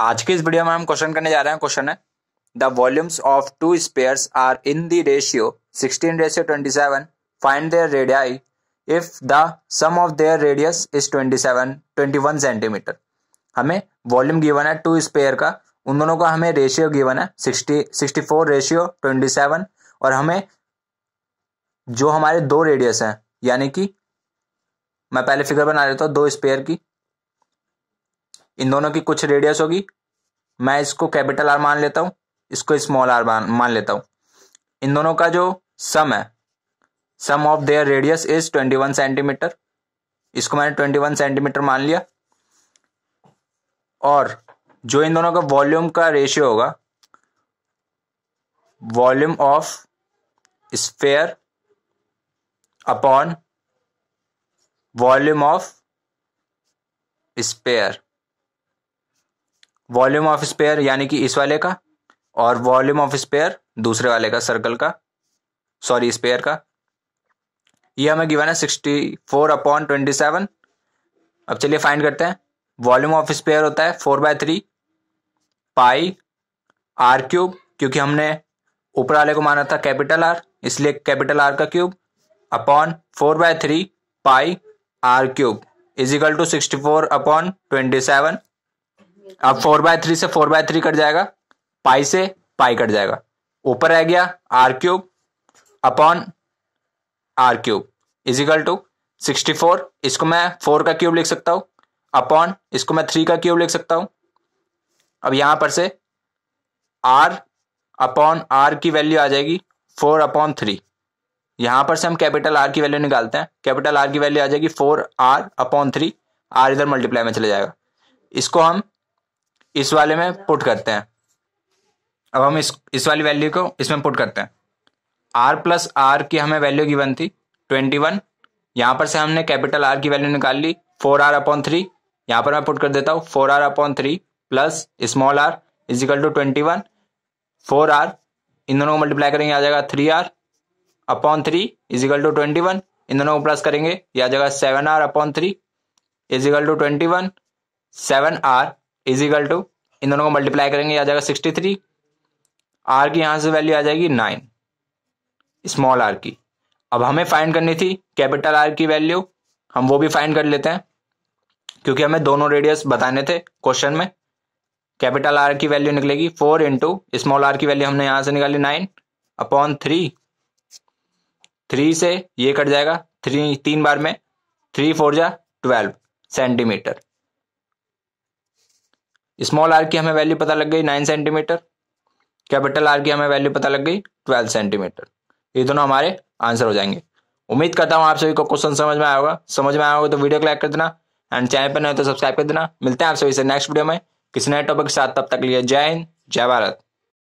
आज के इस वीडियो में हम क्वेश्चन करने जा रहे हैं क्वेश्चन है the volumes of two sphere are in the ratio sixteen ratio twenty seven find their radii if the sum of their radius is twenty seven twenty one centimetre हमें volume given है two sphere का उन दोनों का हमें ratio given है sixty sixty four ratio twenty seven और हमें जो हमारे दो रेडियस हैं यानी कि मैं पहले फिगर बना लेता हूँ दो स्पेयर की इन दोनों की कुछ रेडियस होगी मैं इसको कैपिटल आर मान लेता हूं इसको स्मॉल आर मान लेता हूं इन दोनों का जो सम है sum of their radius is twenty one centimetre इसको मैंने ट्वेंटी वन सेंटीमीटर मान लिया और जो इन दोनों का वॉल्यूम का रेशियो होगा volume of sphere upon volume of sphere volume of sphere यानी कि इस वाले का और वॉल्यूम ऑफ स्पेयर दूसरे वाले का सर्कल का सॉरी स्पेयर का ये हमें गिवन है sixty four upon twenty seven अब चलिए फाइंड करते हैं वॉल्यूम ऑफ स्पेयर होता है four by three pi R cube क्योंकि हमने ऊपर वाले को माना था कैपिटल आर इसलिए कैपिटल आर का cube upon four by three pi R cube equal to sixty four upon twenty seven अब फोर बाय थ्री से फोर बाय थ्री कट जाएगा पाई से पाई कट जाएगा ऊपर रह गया R cube upon R cube equal to sixty four इसको मैं फोर का क्यूब लिख सकता हूं अपॉन इसको मैं थ्री का क्यूब लिख सकता हूं अब यहां पर से आर अपॉन आर की वैल्यू आ जाएगी फोर अपॉन थ्री यहां पर से हम कैपिटल आर की वैल्यू निकालते हैं कैपिटल आर की वैल्यू आ जाएगी four R upon three R इधर मल्टीप्लाई में चले जाएगा इसको हम इस वाले में पुट करते हैं अब हम इस इस वाली वैल्यू को इसमें पुट करते हैं आर प्लस आर की हमें वैल्यू गिवन थी ट्वेंटी वन यहाँ पर से हमने कैपिटल आर की वैल्यू निकाल ली फोर आर अपॉन थ्री यहाँ पर मैं पुट कर देता हूँ four R upon three plus small R equal to twenty one four R इन दोनों को मल्टीप्लाई करेंगे आ जाएगा three R upon three equal to twenty one इन दोनों को प्लस करेंगे यह आ जाएगा seven R upon three equal to twenty one seven R is equal to इन दोनों को मल्टीप्लाई करेंगे आ जाएगा सिक्सटी थ्री आर की यहां से वैल्यू आ जाएगी नाइन स्मॉल आर की अब हमें फाइंड करनी थी कैपिटल आर की वैल्यू हम वो भी फाइंड कर लेते हैं क्योंकि हमें दोनों रेडियस बताने थे क्वेश्चन में कैपिटल आर की वैल्यू निकलेगी फोर इंटू स्मॉल आर की वैल्यू हमने यहां से निकाली नाइन अपॉन थ्री थ्री से ये कट जाएगा थ्री तीन बार में थ्री फोर जा ट्वेल्व सेंटीमीटर स्मॉल आर की हमें वैल्यू पता लग गई नाइन सेंटीमीटर कैपिटल आर की हमें वैल्यू पता लग गई ट्वेल्व सेंटीमीटर ये दोनों हमारे आंसर हो जाएंगे उम्मीद करता हूँ आप सभी को क्वेश्चन समझ में आएगा समझ में आया होगा तो वीडियो को लाइक कर देना एंड चैनल पर नहीं तो सब्सक्राइब कर देना मिलते हैं आप सभी से नेक्स्ट वीडियो में किसी नए टॉपिक के साथ तब तक लिए जय हिंद जय भारत